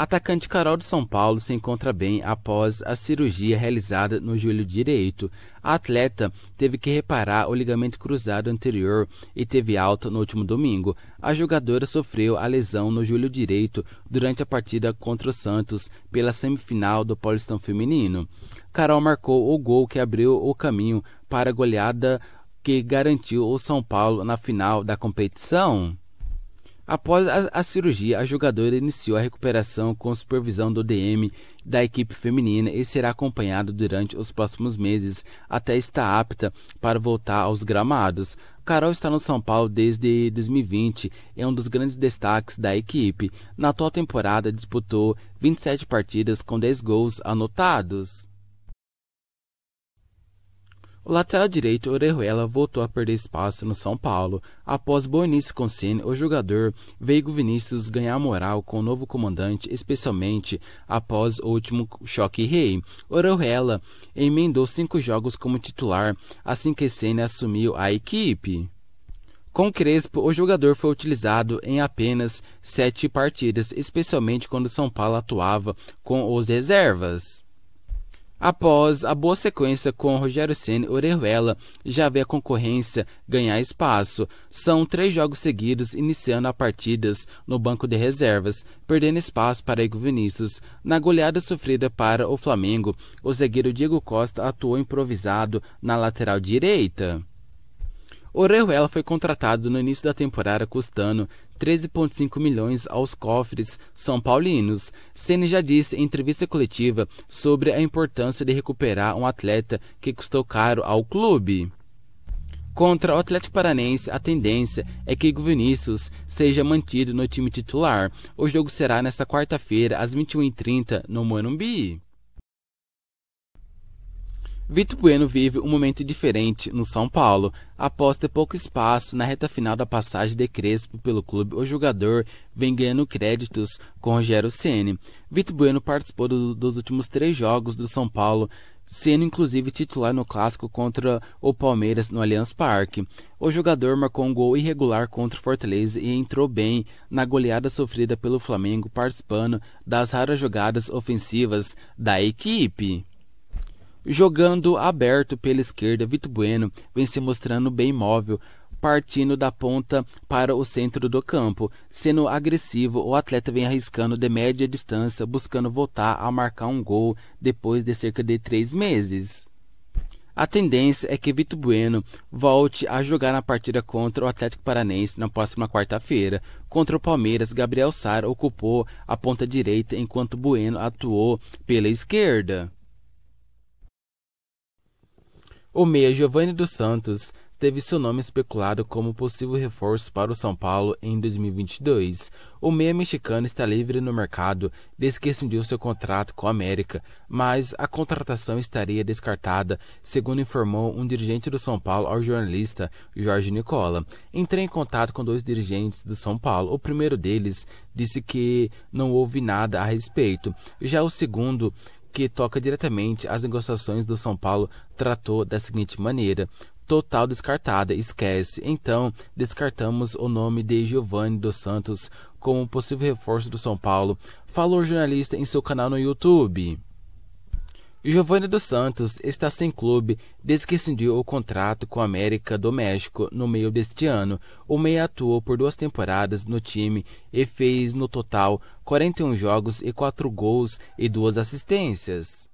Atacante Carol do São Paulo se encontra bem após a cirurgia realizada no joelho direito. A atleta teve que reparar o ligamento cruzado anterior e teve alta no último domingo. A jogadora sofreu a lesão no joelho direito durante a partida contra o Santos pela semifinal do Paulistão Feminino. Carol marcou o gol que abriu o caminho para a goleada que garantiu o São Paulo na final da competição. Após a, a, cirurgia, a jogadora iniciou a recuperação com supervisão do DM da equipe feminina e será acompanhada durante os próximos meses até estar apta para voltar aos gramados. Carol está no São Paulo desde 2020 e é um dos grandes destaques da equipe. Na atual temporada, disputou 27 partidas com 10 gols anotados. O lateral direito Orejuela voltou a perder espaço no São Paulo. Após bom início com Senna, o jogador Veigo Vinícius ganhar moral com o novo comandante, especialmente após o último choque rei. Orejuela emendou cinco jogos como titular assim que Senna assumiu a equipe. Com Crespo, o jogador foi utilizado em apenas sete partidas, especialmente quando São Paulo atuava com os reservas. Após a boa sequência com Rogério Ceni e Orejuela, já vê a concorrência ganhar espaço. São três jogos seguidos iniciando a partidas no banco de reservas, perdendo espaço para Igor Vinícius. Na goleada sofrida para o Flamengo, o zagueiro Diego Costa atuou improvisado na lateral direita. Orejuela foi contratado no início da temporada custando 13,5 milhões aos cofres são paulinos. Ceni já disse em entrevista coletiva sobre a importância de recuperar um atleta que custou caro ao clube. Contra o Atlético Paranense, a tendência é que Igor Vinícius seja mantido no time titular. O jogo será nesta quarta-feira, às 21h30, no Morumbi. Vitor Bueno vive um momento diferente no São Paulo. Após ter pouco espaço na reta final da passagem de Crespo pelo clube, o jogador vem ganhando créditos com Rogério Ceni. Vitor Bueno participou do, dos últimos três jogos do São Paulo, sendo inclusive titular no clássico contra o Palmeiras no Allianz Parque. O jogador marcou um gol irregular contra o Fortaleza e entrou bem na goleada sofrida pelo Flamengo, participando das raras jogadas ofensivas da equipe jogando aberto pela esquerda. Vitor Bueno vem se mostrando bem móvel, partindo da ponta para o centro do campo. Sendo agressivo, o atleta vem arriscando de média distância, buscando voltar a marcar um gol depois de cerca de três meses. A tendência é que Vitor Bueno volte a jogar na partida contra o Atlético Paranense na próxima quarta-feira. Contra o Palmeiras, Gabriel Sara ocupou a ponta direita enquanto Bueno atuou pela esquerda. O meia Giovanni dos Santos teve seu nome especulado como possível reforço para o São Paulo em 2022. O meia mexicano está livre no mercado desde que rescindiu seu contrato com a América, mas a contratação estaria descartada, segundo informou um dirigente do São Paulo ao jornalista Jorge Nicola. Entrei em contato com dois dirigentes do São Paulo. O primeiro deles disse que não houve nada a respeito. Já o segundo que toca diretamente às negociações do São Paulo, tratou da seguinte maneira: total descartada, esquece. Então, descartamos o nome de Giovanni dos Santos como possível reforço do São Paulo, falou o jornalista em seu canal no YouTube. Giovanni dos Santos está sem clube desde que rescindiu o contrato com a América do México no meio deste ano. O meia atuou por duas temporadas no time e fez, no total, 41 jogos e 4 gols e 2 assistências.